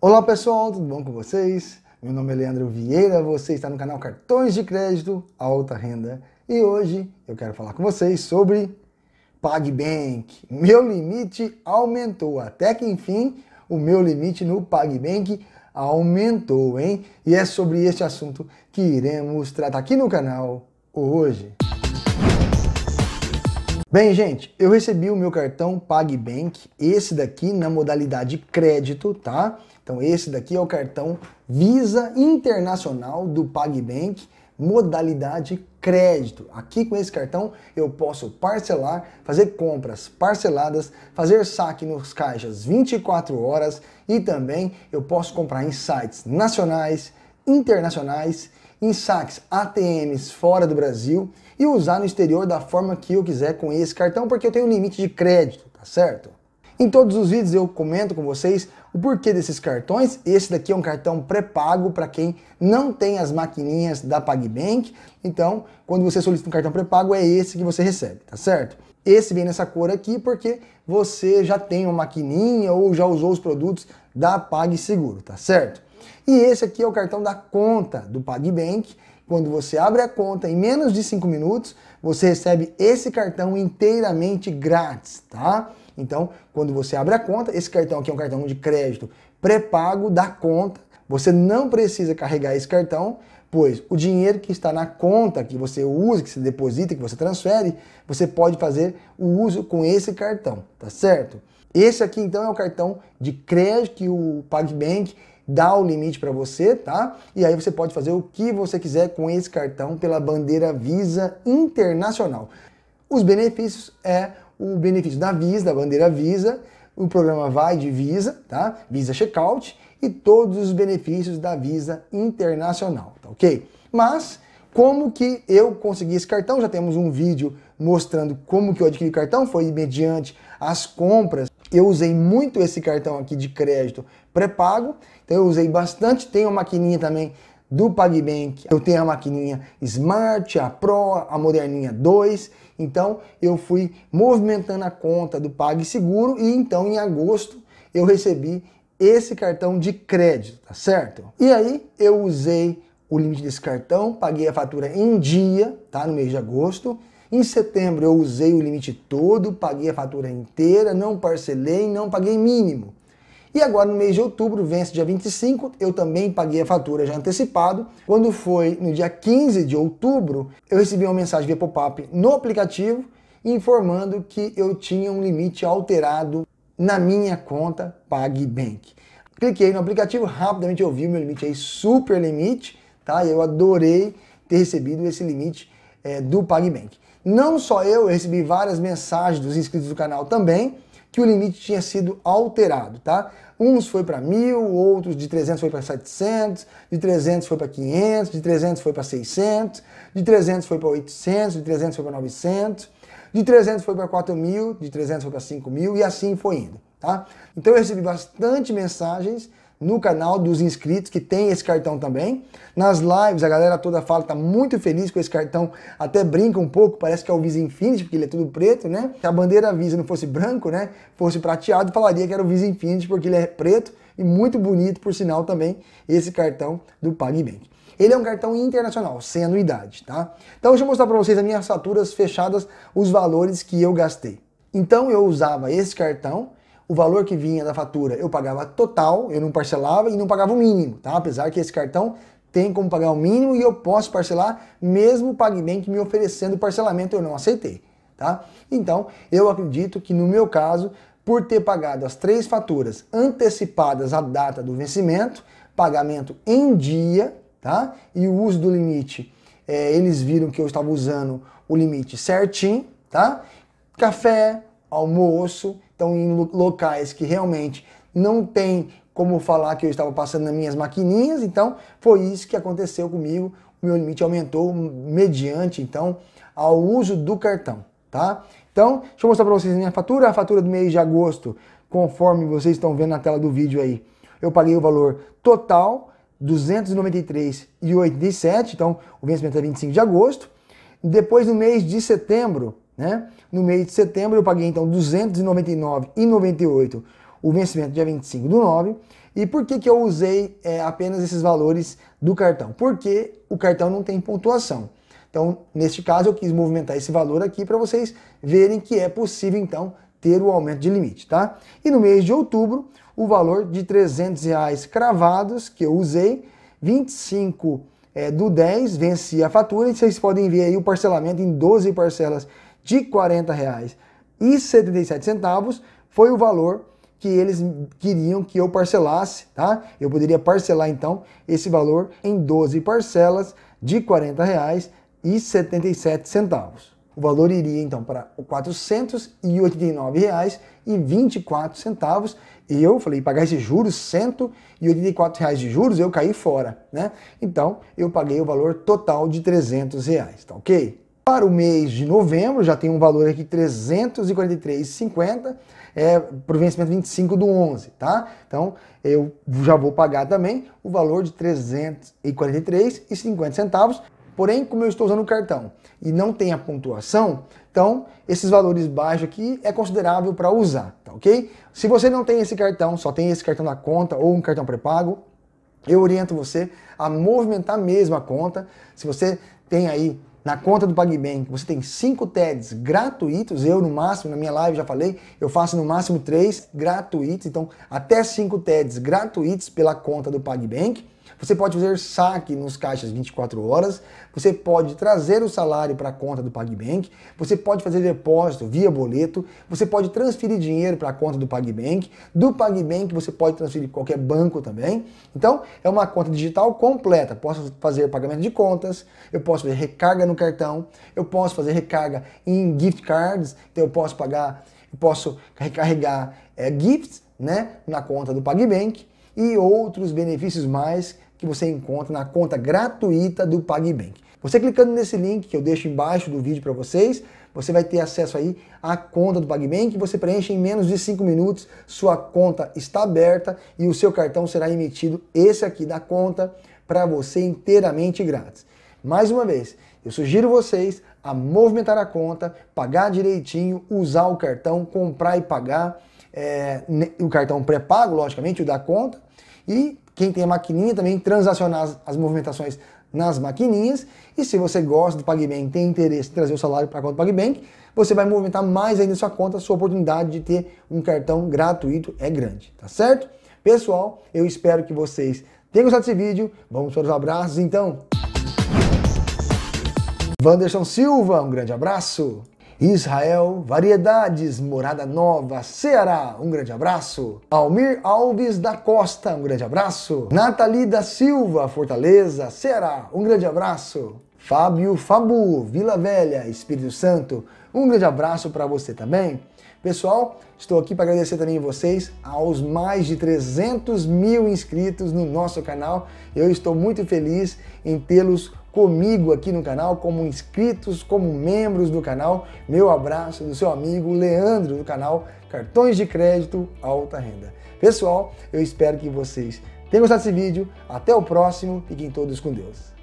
Olá pessoal, tudo bom com vocês? Meu nome é Leandro Vieira, você está no canal Cartões de Crédito Alta Renda e hoje eu quero falar com vocês sobre PagBank. Meu limite aumentou, até que enfim o meu limite no PagBank aumentou, hein? E é sobre este assunto que iremos tratar aqui no canal hoje. Bem, gente, eu recebi o meu cartão PagBank, esse daqui na modalidade crédito, tá? Então esse daqui é o cartão Visa Internacional do PagBank, modalidade crédito. Aqui com esse cartão eu posso parcelar, fazer compras parceladas, fazer saque nos caixas 24 horas e também eu posso comprar em sites nacionais, internacionais, em saques ATMs fora do Brasil e usar no exterior da forma que eu quiser com esse cartão, porque eu tenho um limite de crédito, tá certo? Em todos os vídeos eu comento com vocês o porquê desses cartões? Esse daqui é um cartão pré-pago para quem não tem as maquininhas da PagBank. Então, quando você solicita um cartão pré-pago, é esse que você recebe, tá certo? Esse vem nessa cor aqui porque você já tem uma maquininha ou já usou os produtos da PagSeguro, tá certo? E esse aqui é o cartão da conta do PagBank. Quando você abre a conta em menos de 5 minutos, você recebe esse cartão inteiramente grátis, tá? Então, quando você abre a conta, esse cartão aqui é um cartão de crédito pré-pago da conta. Você não precisa carregar esse cartão, pois o dinheiro que está na conta que você usa, que você deposita, que você transfere, você pode fazer o uso com esse cartão, tá certo? Esse aqui então é o cartão de crédito que o PagBank dá o limite para você, tá? E aí você pode fazer o que você quiser com esse cartão pela bandeira Visa Internacional. Os benefícios é o benefício da Visa, da bandeira Visa, o programa vai de Visa, tá? Visa Checkout e todos os benefícios da Visa Internacional, tá ok? Mas como que eu consegui esse cartão? Já temos um vídeo mostrando como que eu adquiri o cartão, foi mediante as compras. Eu usei muito esse cartão aqui de crédito pré-pago, então eu usei bastante. Tem uma maquininha também do PagBank. Eu tenho a maquininha Smart, a Pro, a Moderninha 2. Então eu fui movimentando a conta do PagSeguro e então em agosto eu recebi esse cartão de crédito, tá certo? E aí eu usei o limite desse cartão, paguei a fatura em dia, tá? No mês de agosto. Em setembro eu usei o limite todo, paguei a fatura inteira, não parcelei, não paguei mínimo. E agora no mês de outubro, vence dia 25, eu também paguei a fatura já antecipado. Quando foi no dia 15 de outubro, eu recebi uma mensagem via pop-up no aplicativo informando que eu tinha um limite alterado na minha conta PagBank. Cliquei no aplicativo, rapidamente eu vi o meu limite aí, super limite, tá? E eu adorei ter recebido esse limite é, do PagBank. Não só eu, eu recebi várias mensagens dos inscritos do canal também, que o limite tinha sido alterado, tá? Uns foi para mil, outros de 300 foi para 700, de 300 foi para 500, de 300 foi para 600, de 300 foi para 800, de 300 foi para 900, de 300 foi para 4 mil, de 300 foi para 5 mil e assim foi indo, tá? Então eu recebi bastante mensagens no canal dos inscritos que tem esse cartão também. Nas lives, a galera toda fala que tá muito feliz com esse cartão, até brinca um pouco, parece que é o Visa Infinity, porque ele é tudo preto, né? Se a bandeira Visa não fosse branco, né, fosse prateado, falaria que era o Visa Infinity porque ele é preto e muito bonito, por sinal, também esse cartão do PagBank. Ele é um cartão internacional, sem anuidade, tá? Então deixa eu mostrar para vocês as minhas faturas fechadas, os valores que eu gastei. Então eu usava esse cartão o valor que vinha da fatura eu pagava total, eu não parcelava e não pagava o mínimo, tá? Apesar que esse cartão tem como pagar o mínimo e eu posso parcelar, mesmo o PagBank me oferecendo parcelamento, eu não aceitei, tá? Então, eu acredito que no meu caso, por ter pagado as três faturas antecipadas à data do vencimento, pagamento em dia, tá? E o uso do limite, é, eles viram que eu estava usando o limite certinho, tá? Café, almoço, estão em locais que realmente não tem como falar que eu estava passando nas minhas maquininhas, então foi isso que aconteceu comigo. O meu limite aumentou mediante então ao uso do cartão, tá? Então, deixa eu mostrar para vocês a minha fatura, a fatura do mês de agosto, conforme vocês estão vendo na tela do vídeo aí. Eu paguei o valor total 293,87, então o vencimento é 25 de agosto. Depois no mês de setembro, né? No mês de setembro eu paguei então R$ 299,98 o vencimento dia 25 do 9. E por que, que eu usei é, apenas esses valores do cartão? Porque o cartão não tem pontuação. Então, neste caso, eu quis movimentar esse valor aqui para vocês verem que é possível, então, ter o aumento de limite, tá? E no mês de outubro, o valor de R$ reais cravados que eu usei, 25 é, do 10 venci a fatura e vocês podem ver aí o parcelamento em 12 parcelas de R$ 40,77 foi o valor que eles queriam que eu parcelasse, tá? Eu poderia parcelar então esse valor em 12 parcelas de R$ 40,77. O valor iria então para R$ 489,24. E eu falei, pagar esses juros, R$ 184,00 de juros, eu caí fora, né? Então, eu paguei o valor total de R$ 300, reais, tá OK? Para o mês de novembro, já tem um valor aqui 343,50, é, para o vencimento 25 do 11, tá? Então, eu já vou pagar também o valor de 343,50 centavos, porém, como eu estou usando o cartão e não tem a pontuação, então, esses valores baixos aqui é considerável para usar, tá ok? Se você não tem esse cartão, só tem esse cartão da conta ou um cartão pré-pago, eu oriento você a movimentar mesmo a conta. Se você tem aí na conta do PagBank, você tem cinco TEDs gratuitos, eu no máximo, na minha live já falei, eu faço no máximo três gratuitos, então até cinco TEDs gratuitos pela conta do PagBank. Você pode fazer saque nos caixas 24 horas, você pode trazer o salário para a conta do PagBank, você pode fazer depósito via boleto, você pode transferir dinheiro para a conta do PagBank, do PagBank você pode transferir qualquer banco também. Então, é uma conta digital completa. Posso fazer pagamento de contas, eu posso fazer recarga no cartão, eu posso fazer recarga em gift cards, então eu posso pagar, eu posso recarregar é, gifts né, na conta do PagBank e outros benefícios mais que você encontra na conta gratuita do PagBank. Você clicando nesse link que eu deixo embaixo do vídeo para vocês, você vai ter acesso aí à conta do PagBank, você preenche em menos de 5 minutos, sua conta está aberta e o seu cartão será emitido esse aqui da conta para você inteiramente grátis. Mais uma vez, eu sugiro vocês a movimentar a conta, pagar direitinho, usar o cartão, comprar e pagar é, o cartão pré-pago, logicamente, o da conta, e quem tem a maquininha também transacionar as, as movimentações nas maquininhas. E se você gosta do PagBank, tem interesse em trazer o salário para a conta do PagBank, você vai movimentar mais ainda sua conta, sua oportunidade de ter um cartão gratuito é grande, tá certo? Pessoal, eu espero que vocês tenham gostado desse vídeo. Vamos para os abraços então. Vanderson Silva, um grande abraço. Israel, Variedades, Morada Nova, Ceará, um grande abraço. Almir Alves da Costa, um grande abraço. Nathalie da Silva, Fortaleza, Ceará, um grande abraço. Fábio Fabu, Vila Velha, Espírito Santo, um grande abraço para você também. Pessoal, estou aqui para agradecer também vocês, aos mais de 300 mil inscritos no nosso canal. Eu estou muito feliz em tê-los comigo aqui no canal, como inscritos, como membros do canal. Meu abraço do seu amigo Leandro do canal Cartões de Crédito Alta Renda. Pessoal, eu espero que vocês tenham gostado desse vídeo. Até o próximo. Fiquem todos com Deus.